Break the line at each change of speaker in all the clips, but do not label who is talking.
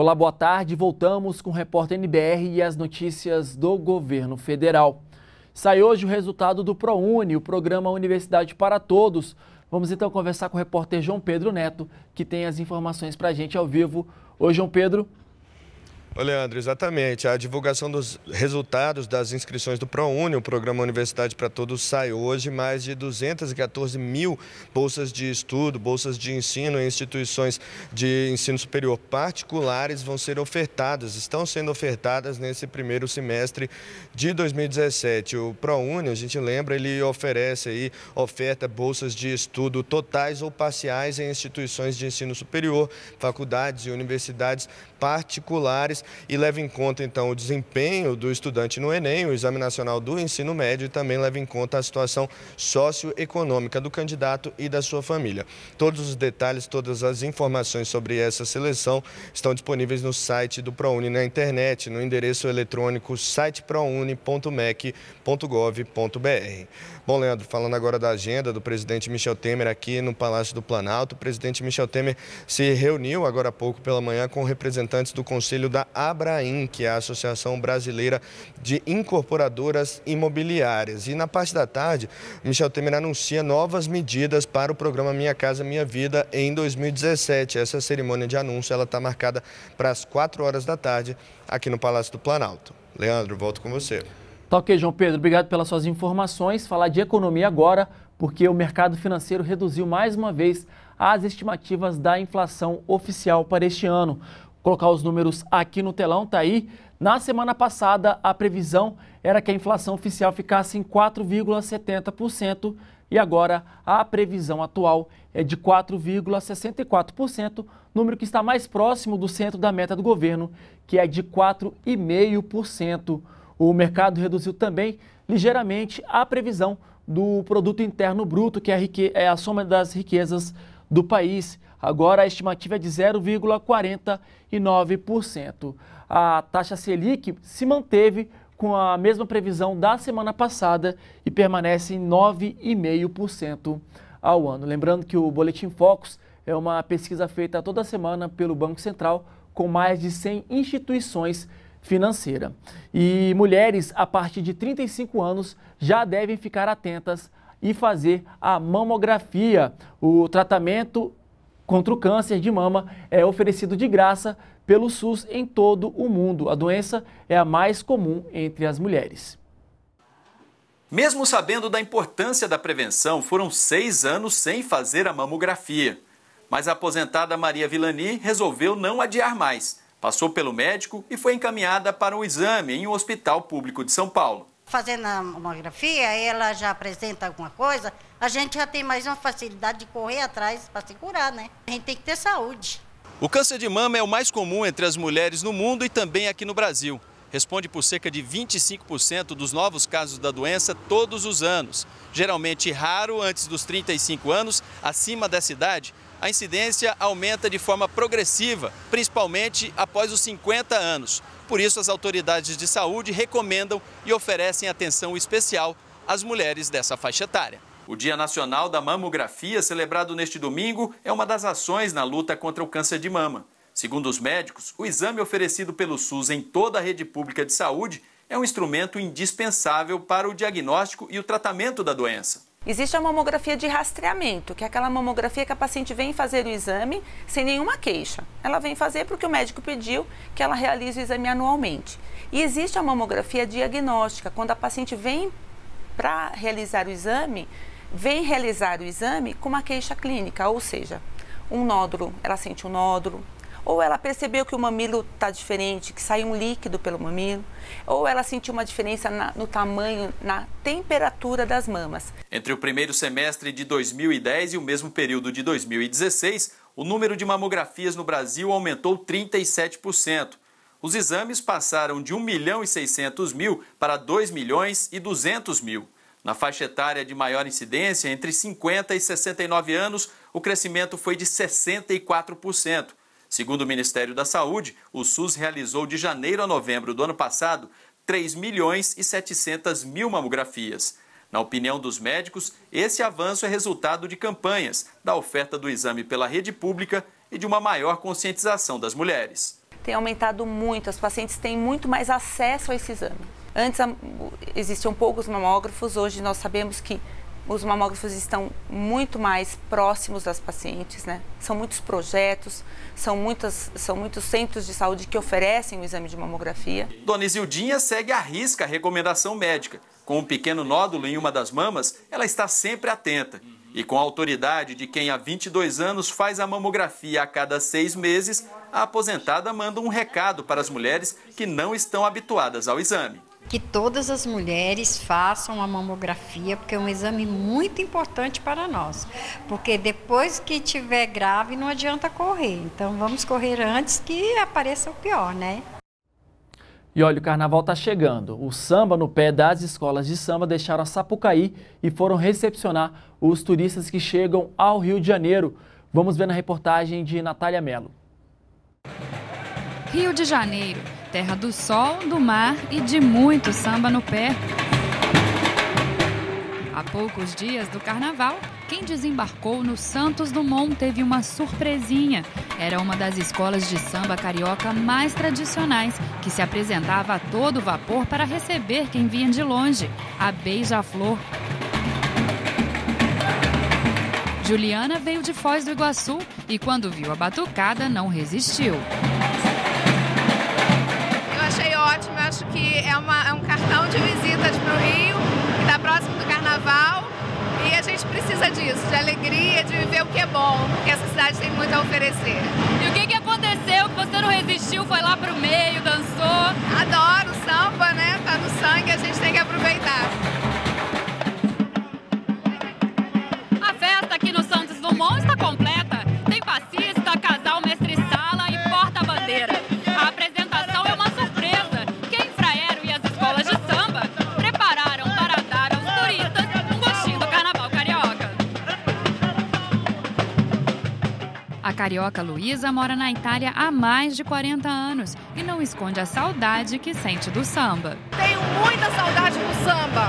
Olá, boa tarde. Voltamos com o repórter NBR e as notícias do governo federal. Sai hoje o resultado do ProUni, o programa Universidade para Todos. Vamos então conversar com o repórter João Pedro Neto, que tem as informações para a gente ao vivo. Oi, João Pedro.
Ô Leandro, exatamente. A divulgação dos resultados das inscrições do ProUni, o programa Universidade para Todos, sai hoje. Mais de 214 mil bolsas de estudo, bolsas de ensino em instituições de ensino superior particulares vão ser ofertadas, estão sendo ofertadas nesse primeiro semestre de 2017. O ProUni, a gente lembra, ele oferece aí, oferta bolsas de estudo totais ou parciais em instituições de ensino superior, faculdades e universidades particulares e leva em conta, então, o desempenho do estudante no Enem, o Exame Nacional do Ensino Médio, e também leva em conta a situação socioeconômica do candidato e da sua família. Todos os detalhes, todas as informações sobre essa seleção estão disponíveis no site do ProUni na internet, no endereço eletrônico siteprouni.mec.gov.br. Bom, Leandro, falando agora da agenda do presidente Michel Temer aqui no Palácio do Planalto, o presidente Michel Temer se reuniu agora há pouco pela manhã com representantes do Conselho da ABRAIM, que é a Associação Brasileira de Incorporadoras Imobiliárias. E na parte da tarde, Michel Temer anuncia novas medidas para o programa Minha Casa Minha Vida em 2017. Essa cerimônia de anúncio ela está marcada para as 4 horas da tarde aqui no Palácio do Planalto. Leandro, volto com você.
Tá ok, João Pedro, obrigado pelas suas informações. Falar de economia agora, porque o mercado financeiro reduziu mais uma vez as estimativas da inflação oficial para este ano colocar os números aqui no telão, tá aí. Na semana passada, a previsão era que a inflação oficial ficasse em 4,70% e agora a previsão atual é de 4,64%, número que está mais próximo do centro da meta do governo, que é de 4,5%. O mercado reduziu também ligeiramente a previsão do produto interno bruto, que é a, rique... é a soma das riquezas do país. Agora a estimativa é de 0,49%. A taxa Selic se manteve com a mesma previsão da semana passada e permanece em 9,5% ao ano. Lembrando que o Boletim Focus é uma pesquisa feita toda semana pelo Banco Central com mais de 100 instituições financeiras. E mulheres a partir de 35 anos já devem ficar atentas e fazer a mamografia. O tratamento contra o câncer de mama é oferecido de graça pelo SUS em todo o mundo. A doença é a mais comum entre as mulheres.
Mesmo sabendo da importância da prevenção, foram seis anos sem fazer a mamografia. Mas a aposentada Maria Villani resolveu não adiar mais. Passou pelo médico e foi encaminhada para um exame em um hospital público de São Paulo
fazendo a mamografia, ela já apresenta alguma coisa, a gente já tem mais uma facilidade de correr atrás para se curar, né? A gente tem que ter saúde.
O câncer de mama é o mais comum entre as mulheres no mundo e também aqui no Brasil. Responde por cerca de 25% dos novos casos da doença todos os anos. Geralmente raro antes dos 35 anos, acima dessa idade, a incidência aumenta de forma progressiva, principalmente após os 50 anos. Por isso, as autoridades de saúde recomendam e oferecem atenção especial às mulheres dessa faixa etária. O Dia Nacional da Mamografia, celebrado neste domingo, é uma das ações na luta contra o câncer de mama. Segundo os médicos, o exame oferecido pelo SUS em toda a rede pública de saúde é um instrumento indispensável para o diagnóstico e o tratamento da doença.
Existe a mamografia de rastreamento, que é aquela mamografia que a paciente vem fazer o exame sem nenhuma queixa. Ela vem fazer porque o médico pediu que ela realize o exame anualmente. E existe a mamografia diagnóstica, quando a paciente vem para realizar o exame, vem realizar o exame com uma queixa clínica, ou seja, um nódulo, ela sente um nódulo, ou ela percebeu que o mamilo está diferente, que sai um líquido pelo mamilo, ou ela sentiu uma diferença na, no tamanho, na temperatura das mamas.
Entre o primeiro semestre de 2010 e o mesmo período de 2016, o número de mamografias no Brasil aumentou 37%. Os exames passaram de 1 milhão e 600 mil para 2 milhões e 200 mil. Na faixa etária de maior incidência, entre 50 e 69 anos, o crescimento foi de 64%. Segundo o Ministério da Saúde, o SUS realizou de janeiro a novembro do ano passado 3 milhões e 700 mil mamografias. Na opinião dos médicos, esse avanço é resultado de campanhas, da oferta do exame pela rede pública e de uma maior conscientização das mulheres.
Tem aumentado muito, as pacientes têm muito mais acesso a esse exame. Antes existiam poucos mamógrafos, hoje nós sabemos que os mamógrafos estão muito mais próximos das pacientes, né? São muitos projetos, são, muitas, são muitos centros de saúde que oferecem o exame de mamografia.
Dona Isildinha segue à risca a recomendação médica. Com um pequeno nódulo em uma das mamas, ela está sempre atenta. E com a autoridade de quem há 22 anos faz a mamografia a cada seis meses, a aposentada manda um recado para as mulheres que não estão habituadas ao exame
que todas as mulheres façam a mamografia, porque é um exame muito importante para nós. Porque depois que tiver grave, não adianta correr. Então vamos correr antes que apareça o pior, né?
E olha, o carnaval está chegando. O samba no pé das escolas de samba deixaram a Sapucaí e foram recepcionar os turistas que chegam ao Rio de Janeiro. Vamos ver na reportagem de Natália Mello.
Rio de Janeiro terra do sol, do mar e de muito samba no pé. Há poucos dias do carnaval, quem desembarcou no Santos Dumont teve uma surpresinha. Era uma das escolas de samba carioca mais tradicionais, que se apresentava a todo vapor para receber quem vinha de longe, a Beija-Flor. Juliana veio de Foz do Iguaçu e, quando viu a batucada, não resistiu. acho que é, uma, é um cartão de visitas para o Rio, que está próximo do carnaval. E a gente precisa disso, de alegria, de viver o que é bom, porque essa cidade tem muito a oferecer. E o que, que aconteceu que você não resistiu, foi lá para o meio, dançou? Adoro samba, né? Tá no sangue, a gente tem que aproveitar. carioca Luísa mora na Itália há mais de 40 anos e não esconde a saudade que sente do samba. Tenho muita saudade do samba.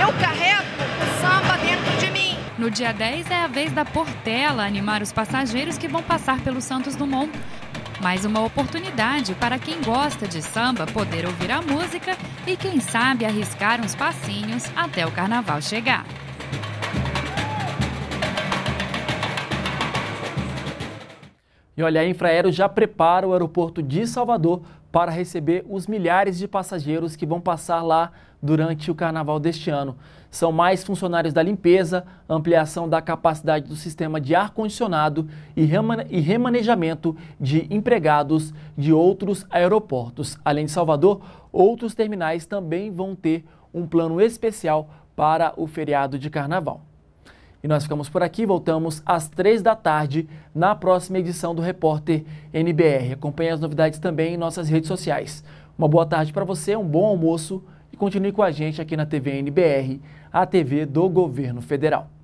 Eu carrego o samba dentro de mim. No dia 10 é a vez da Portela animar os passageiros que vão passar pelo Santos Dumont. Mais uma oportunidade para quem gosta de samba poder ouvir a música e, quem sabe, arriscar uns passinhos até o carnaval chegar.
E olha, a Infraero já prepara o aeroporto de Salvador para receber os milhares de passageiros que vão passar lá durante o carnaval deste ano. São mais funcionários da limpeza, ampliação da capacidade do sistema de ar-condicionado e remanejamento de empregados de outros aeroportos. Além de Salvador, outros terminais também vão ter um plano especial para o feriado de carnaval. E nós ficamos por aqui, voltamos às três da tarde na próxima edição do Repórter NBR. Acompanhe as novidades também em nossas redes sociais. Uma boa tarde para você, um bom almoço e continue com a gente aqui na TV NBR, a TV do Governo Federal.